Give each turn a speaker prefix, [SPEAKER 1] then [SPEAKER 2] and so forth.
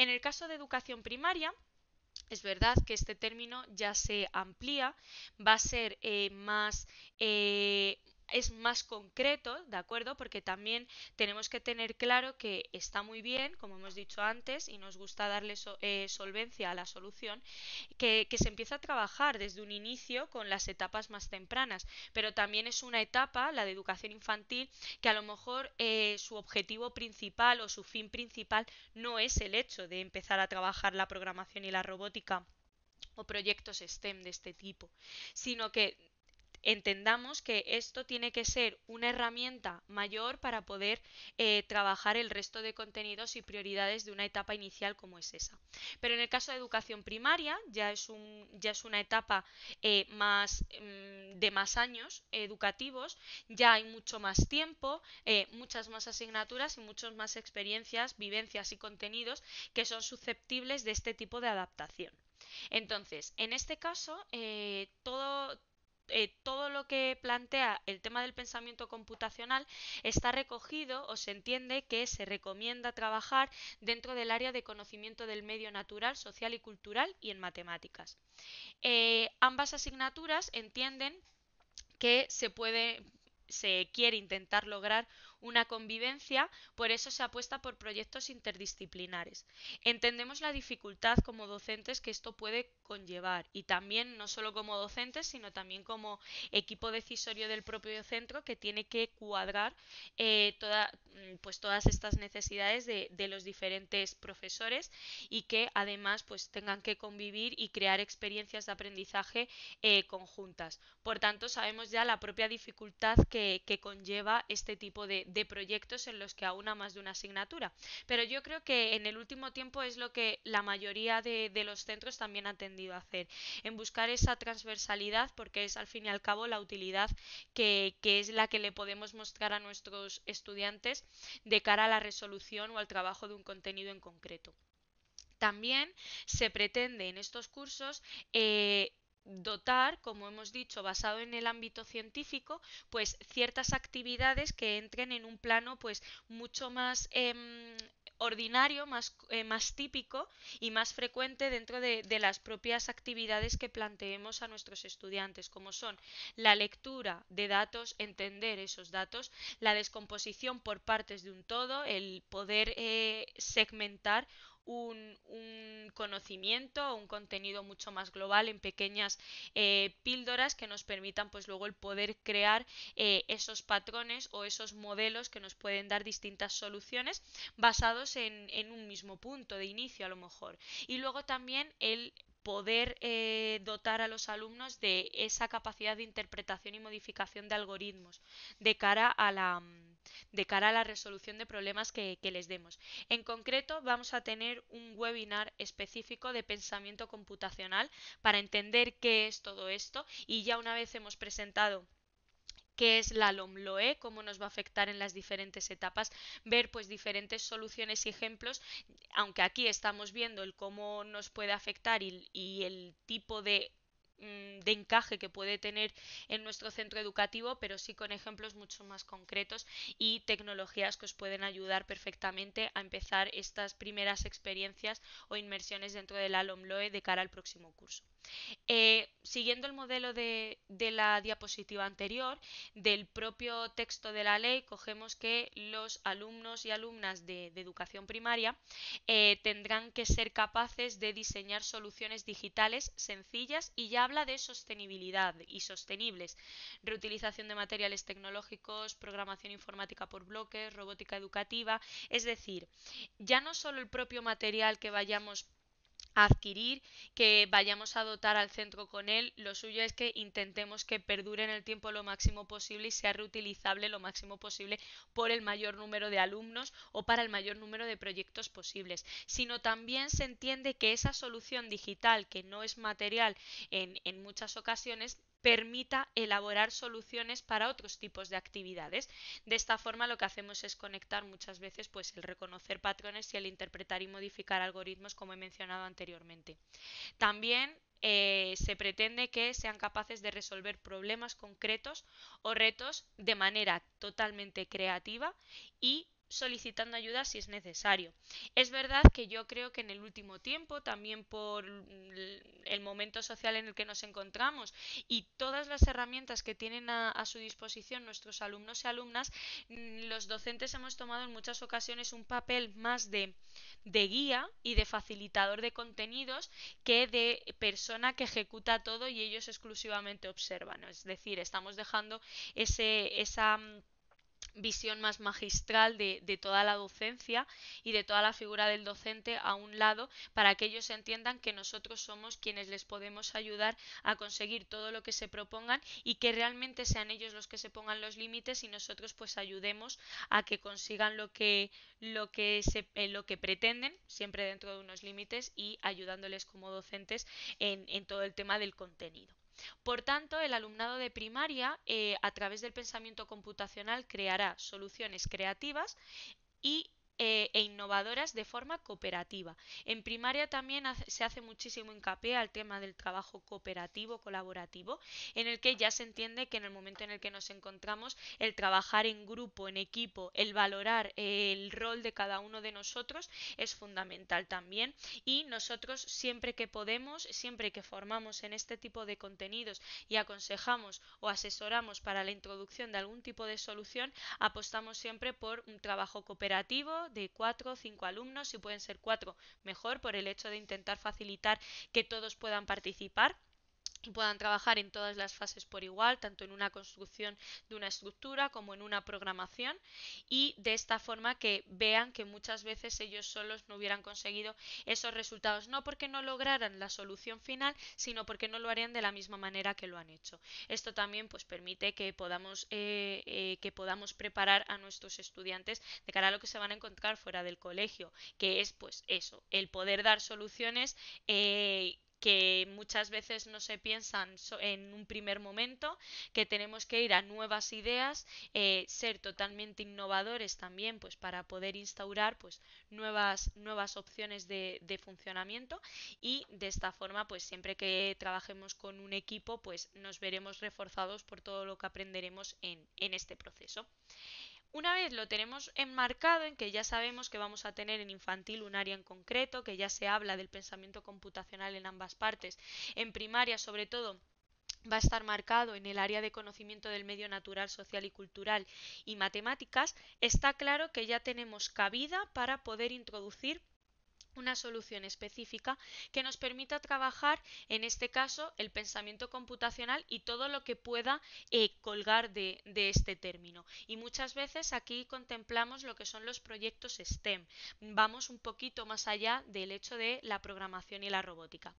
[SPEAKER 1] En el caso de educación primaria, es verdad que este término ya se amplía, va a ser eh, más, eh, es más concreto, ¿de acuerdo? Porque también tenemos que tener claro que está muy bien, como hemos dicho antes, y nos gusta darle eh, solvencia a la solución, que, se empieza a trabajar desde un inicio con las etapas más tempranas, pero también es una etapa, la de educación infantil, que a lo mejor eh, su objetivo principal o su fin principal no es el hecho de empezar a trabajar la programación y la robótica o proyectos STEM de este tipo, sino que entendamos que esto tiene que ser una herramienta mayor para poder eh, trabajar el resto de contenidos y prioridades de una etapa inicial como es esa. Pero en el caso de educación primaria ya es, un, ya es una etapa eh, más, mm, de más años educativos, ya hay mucho más tiempo, eh, muchas más asignaturas y muchas más experiencias, vivencias y contenidos que son susceptibles de este tipo de adaptación. Entonces, en este caso, todo, eh, todo lo que plantea el tema del pensamiento computacional está recogido o se entiende que se recomienda trabajar dentro del área de conocimiento del medio natural, social y cultural y en matemáticas. Eh, ambas asignaturas entienden que se puede se quiere intentar lograr una convivencia, por eso se apuesta por proyectos interdisciplinares. Entendemos la dificultad como docentes que esto puede conllevar y también no solo como docentes, sino también como equipo decisorio del propio centro que tiene que cuadrar eh, mm, pues todas estas necesidades de, los diferentes profesores y que además pues tengan que convivir y crear experiencias de aprendizaje eh, conjuntas. Por tanto, sabemos ya la propia dificultad que conlleva este tipo de, de proyectos en los que aúna más de una asignatura. Pero yo creo que en el último tiempo es lo que la mayoría de, los centros también ha tendido a hacer, en buscar esa transversalidad porque es al fin y al cabo la utilidad que, es la que le podemos mostrar a nuestros estudiantes de cara a la resolución o al trabajo de un contenido en concreto. También se pretende en estos cursos eh, dotar, como hemos dicho, basado en el ámbito científico, pues ciertas actividades que entren en un plano pues mucho más em, ordinario, más, eh, más, típico y más frecuente dentro de, las propias actividades que planteemos a nuestros estudiantes, como son la lectura de datos, entender esos datos, la descomposición por partes de un todo, el poder eh, segmentar un conocimiento o un contenido mucho más global en pequeñas eh, píldoras que nos permitan pues luego el poder crear eh, esos patrones o esos modelos que nos pueden dar distintas soluciones basados en, un mismo punto de inicio a lo mejor. Y luego también el poder eh, dotar a los alumnos de esa capacidad de interpretación y modificación de algoritmos de cara a la mm, de cara a la resolución de problemas que, les demos. En concreto, vamos a tener un webinar específico de pensamiento computacional para entender qué es todo esto y ya una vez hemos presentado qué es la LOMLOE, cómo nos va a afectar en las diferentes etapas, ver pues diferentes soluciones y ejemplos, aunque aquí estamos viendo el cómo nos puede afectar y el tipo de Mm, de encaje que puede tener en nuestro centro educativo, pero sí con ejemplos mucho más concretos y tecnologías que os pueden ayudar perfectamente a empezar estas primeras experiencias o inmersiones dentro del ALOMLOE de cara al próximo curso. Eh, siguiendo el modelo de, la diapositiva anterior, del propio texto de la ley, cogemos que los alumnos y alumnas de, educación primaria eh, tendrán que ser capaces de diseñar soluciones digitales sencillas y ya habla de sostenibilidad y sostenibles, reutilización de materiales tecnológicos, programación informática por bloques, robótica educativa, es decir, ya no solo el propio material que vayamos adquirir, que vayamos a dotar al centro con él. Lo suyo es que intentemos que perdure en el tiempo lo máximo posible y sea reutilizable lo máximo posible por el mayor número de alumnos o para el mayor número de proyectos posibles, sino también se entiende que esa solución digital que no es material en, en muchas ocasiones permita elaborar soluciones para otros tipos de actividades. De esta forma lo que hacemos es conectar muchas veces pues el reconocer patrones y el interpretar y modificar algoritmos como he mencionado anteriormente. También eh, se pretende que sean capaces de resolver problemas concretos o retos de manera totalmente creativa y solicitando ayuda si es necesario. Es verdad que yo creo que en el último tiempo, también por el momento social en el que nos encontramos y todas las herramientas que tienen a, su disposición nuestros alumnos y alumnas, mm, los docentes hemos tomado en muchas ocasiones un papel más de, de guía y de facilitador de contenidos que de persona que ejecuta todo y ellos exclusivamente observan. Es decir, estamos dejando ese, esa mm, visión más magistral de, toda la docencia y de toda la figura del docente a un lado para que ellos entiendan que nosotros somos quienes les podemos ayudar a conseguir todo lo que se propongan y que realmente sean ellos los que se pongan los límites y nosotros pues ayudemos a que consigan lo que lo que se, eh, lo que pretenden siempre dentro de unos límites y ayudándoles como docentes en, en todo el tema del contenido. Por tanto, el alumnado de primaria, eh, a través del pensamiento computacional, creará soluciones creativas y eh, e innovadoras de forma cooperativa. En primaria también se hace muchísimo hincapié al tema del trabajo cooperativo, colaborativo, en el que ya se entiende que en el momento en el que nos encontramos, el trabajar en grupo, en equipo, el valorar eh, el rol de cada uno de nosotros es fundamental también. Y nosotros siempre que podemos, siempre que formamos en este tipo de contenidos y aconsejamos o asesoramos para la introducción de algún tipo de solución, apostamos siempre por un trabajo cooperativo, de cuatro o cinco alumnos, si pueden ser cuatro, mejor por el hecho de intentar facilitar que todos puedan participar puedan trabajar en todas las fases por igual, tanto en una construcción de una estructura como en una programación y de esta forma que vean que muchas veces ellos solos no hubieran conseguido esos resultados, no porque no lograran la solución final, sino porque no lo harían de la misma manera que lo han hecho. Esto también pues, permite que podamos, eh, eh, que podamos preparar a nuestros estudiantes de cara a lo que se van a encontrar fuera del colegio, que es pues eso, el poder dar soluciones eh, que muchas veces no se piensan en un primer momento, que tenemos que ir a nuevas ideas, eh, ser totalmente innovadores también, pues para poder instaurar pues nuevas, nuevas opciones de, funcionamiento y de esta forma pues siempre que trabajemos con un equipo pues nos veremos reforzados por todo lo que aprenderemos en, en este proceso. Una vez lo tenemos enmarcado en que ya sabemos que vamos a tener en infantil un área en concreto, que ya se habla del pensamiento computacional en ambas partes, en primaria sobre todo va a estar marcado en el área de conocimiento del medio natural, social y cultural y matemáticas, está claro que ya tenemos cabida para poder introducir una solución específica que nos permita trabajar, en este caso, el pensamiento computacional y todo lo que pueda eh, colgar de, este término. Y muchas veces aquí contemplamos lo que son los proyectos STEM. Vamos un poquito más allá del hecho de la programación y la robótica.